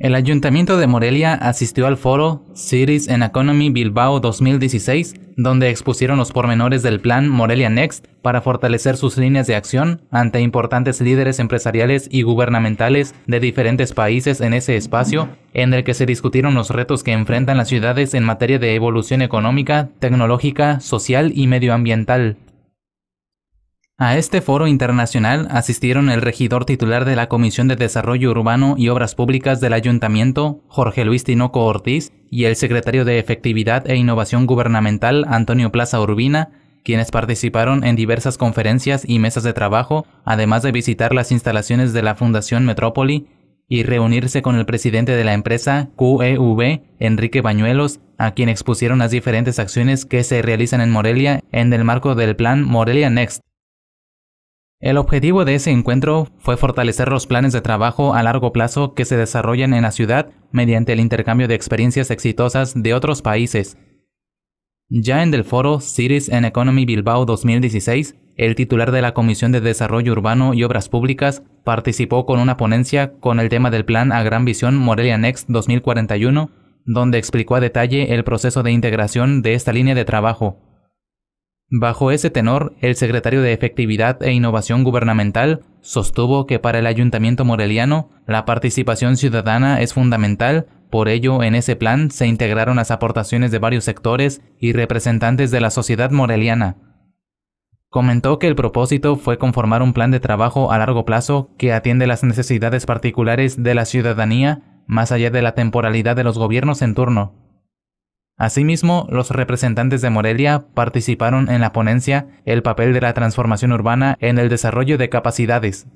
El Ayuntamiento de Morelia asistió al foro Cities and Economy Bilbao 2016, donde expusieron los pormenores del plan Morelia Next para fortalecer sus líneas de acción ante importantes líderes empresariales y gubernamentales de diferentes países en ese espacio, en el que se discutieron los retos que enfrentan las ciudades en materia de evolución económica, tecnológica, social y medioambiental. A este foro internacional asistieron el regidor titular de la Comisión de Desarrollo Urbano y Obras Públicas del Ayuntamiento, Jorge Luis Tinoco Ortiz, y el secretario de Efectividad e Innovación Gubernamental, Antonio Plaza Urbina, quienes participaron en diversas conferencias y mesas de trabajo, además de visitar las instalaciones de la Fundación Metrópoli y reunirse con el presidente de la empresa QEV, Enrique Bañuelos, a quien expusieron las diferentes acciones que se realizan en Morelia en el marco del plan Morelia Next, el objetivo de ese encuentro fue fortalecer los planes de trabajo a largo plazo que se desarrollan en la ciudad mediante el intercambio de experiencias exitosas de otros países. Ya en el foro Cities and Economy Bilbao 2016, el titular de la Comisión de Desarrollo Urbano y Obras Públicas participó con una ponencia con el tema del Plan a Gran Visión Morelia Next 2041, donde explicó a detalle el proceso de integración de esta línea de trabajo. Bajo ese tenor, el secretario de Efectividad e Innovación Gubernamental sostuvo que para el ayuntamiento moreliano la participación ciudadana es fundamental, por ello en ese plan se integraron las aportaciones de varios sectores y representantes de la sociedad moreliana. Comentó que el propósito fue conformar un plan de trabajo a largo plazo que atiende las necesidades particulares de la ciudadanía más allá de la temporalidad de los gobiernos en turno. Asimismo, los representantes de Morelia participaron en la ponencia El papel de la transformación urbana en el desarrollo de capacidades,